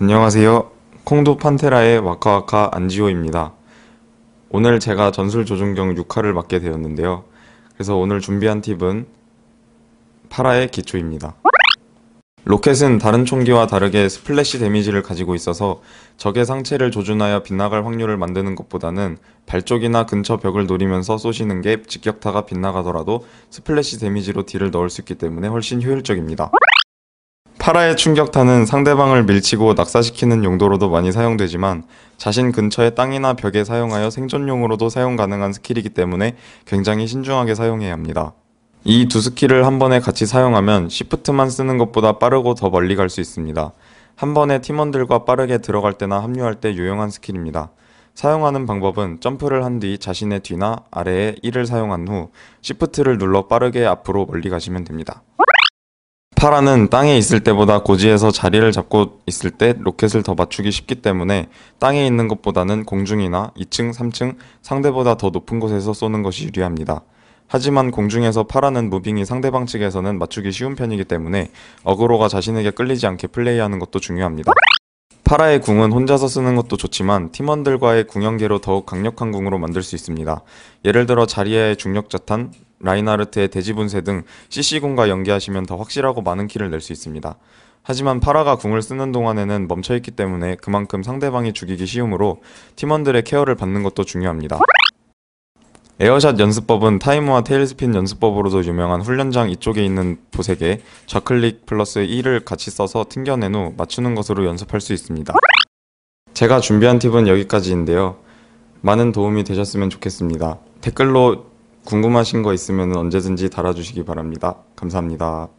안녕하세요. 콩도 판테라의 와카와카 안지호입니다. 오늘 제가 전술 조준경 6화를 맡게 되었는데요. 그래서 오늘 준비한 팁은 파라의 기초입니다. 로켓은 다른 총기와 다르게 스플래시 데미지를 가지고 있어서 적의 상체를 조준하여 빗나갈 확률을 만드는 것보다는 발쪽이나 근처 벽을 노리면서 쏘시는 게 직격타가 빗나가더라도 스플래시 데미지로 딜을 넣을 수 있기 때문에 훨씬 효율적입니다. 파라의 충격탄은 상대방을 밀치고 낙사시키는 용도로도 많이 사용되지만 자신 근처의 땅이나 벽에 사용하여 생존용으로도 사용 가능한 스킬이기 때문에 굉장히 신중하게 사용해야 합니다. 이 두 스킬을 한 번에 같이 사용하면 시프트만 쓰는 것보다 빠르고 더 멀리 갈 수 있습니다. 한 번에 팀원들과 빠르게 들어갈 때나 합류할 때 유용한 스킬입니다. 사용하는 방법은 점프를 한 뒤 자신의 뒤나 아래에 1을 사용한 후 시프트를 눌러 빠르게 앞으로 멀리 가시면 됩니다. 파라는 땅에 있을 때보다 고지에서 자리를 잡고 있을 때 로켓을 더 맞추기 쉽기 때문에 땅에 있는 것보다는 공중이나 2층, 3층 상대보다 더 높은 곳에서 쏘는 것이 유리합니다. 하지만 공중에서 파라는 무빙이 상대방 측에서는 맞추기 쉬운 편이기 때문에 어그로가 자신에게 끌리지 않게 플레이하는 것도 중요합니다. 파라의 궁은 혼자서 쓰는 것도 좋지만 팀원들과의 궁연계로 더욱 강력한 궁으로 만들 수 있습니다. 예를 들어 자리의 중력 자탄, 라인하르트의 대지분쇄 등 CC군과 연계하시면 더 확실하고 많은 키를 낼 수 있습니다. 하지만 파라가 궁을 쓰는 동안에는 멈춰있기 때문에 그만큼 상대방이 죽이기 쉬우므로 팀원들의 케어를 받는 것도 중요합니다. 에어샷 연습법은 타이머와 테일스핀 연습법으로도 유명한 훈련장 이쪽에 있는 보색에 좌클릭 플러스 1을 같이 써서 튕겨낸 후 맞추는 것으로 연습할 수 있습니다. 제가 준비한 팁은 여기까지인데요. 많은 도움이 되셨으면 좋겠습니다. 댓글로 궁금하신 거 있으면 언제든지 달아주시기 바랍니다. 감사합니다.